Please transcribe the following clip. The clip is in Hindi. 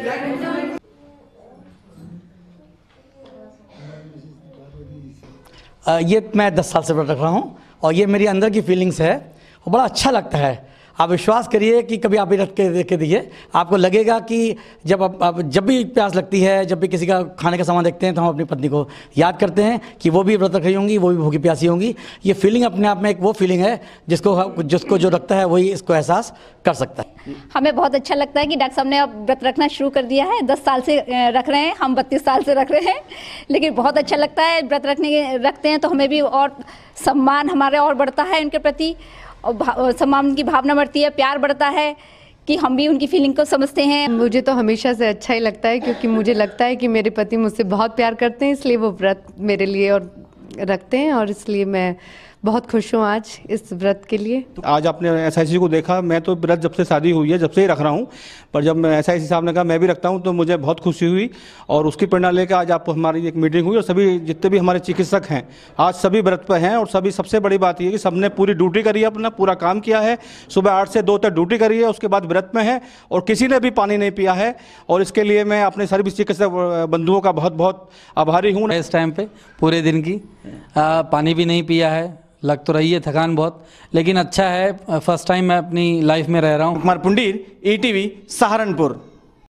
Uh, ये मैं दस साल से रख रहा हूँ और ये मेरी अंदर की फीलिंग्स है और बड़ा अच्छा लगता है आप विश्वास करिए कि कभी आप भी रख के देख के दीजिए आपको लगेगा कि जब आप, आप जब भी प्यास लगती है जब भी किसी का खाने का सामान देखते हैं तो हम अपनी पत्नी को याद करते हैं कि वो भी व्रत रख रही होंगी वो भी भूखी प्यासी होंगी ये फीलिंग अपने आप में एक वो फीलिंग है जिसको जिसको जो रखता है वही इसको एहसास कर सकता है हमें बहुत अच्छा लगता है कि डॉक्टर साहब ने अब व्रत रखना शुरू कर दिया है दस साल से रख रहे हैं हम बत्तीस साल से रख रहे हैं लेकिन बहुत अच्छा लगता है व्रत रखने रखते हैं तो हमें भी और सम्मान हमारा और बढ़ता है उनके प्रति और सम्मान की भावना बढ़ती है प्यार बढ़ता है कि हम भी उनकी फीलिंग को समझते हैं मुझे तो हमेशा से अच्छा ही लगता है क्योंकि मुझे लगता है कि मेरे पति मुझसे बहुत प्यार करते हैं इसलिए वो व्रत मेरे लिए और रखते हैं और इसलिए मैं बहुत खुश हूँ आज इस व्रत के लिए आज आपने एस को देखा मैं तो व्रत जब से शादी हुई है जब से ही रख रहा हूँ पर जब एस आई साहब ने कहा मैं भी रखता हूँ तो मुझे बहुत खुशी हुई और उसकी प्रेरणा लेकर आज आप हमारी एक मीटिंग हुई और सभी जितने भी हमारे चिकित्सक हैं आज सभी व्रत पर हैं और सभी सबसे बड़ी बात यह कि सबने पूरी ड्यूटी करी है अपना पूरा काम किया है सुबह आठ से दो तक ड्यूटी करी है उसके बाद व्रत में है और किसी ने भी पानी नहीं पिया है और इसके लिए मैं अपने सभी चिकित्सक बंधुओं का बहुत बहुत आभारी हूँ इस टाइम पर पूरे दिन की आ, पानी भी नहीं पिया है लग तो रही है थकान बहुत लेकिन अच्छा है फर्स्ट टाइम मैं अपनी लाइफ में रह रहा हूँ कुमार पुंडीर ई e सहारनपुर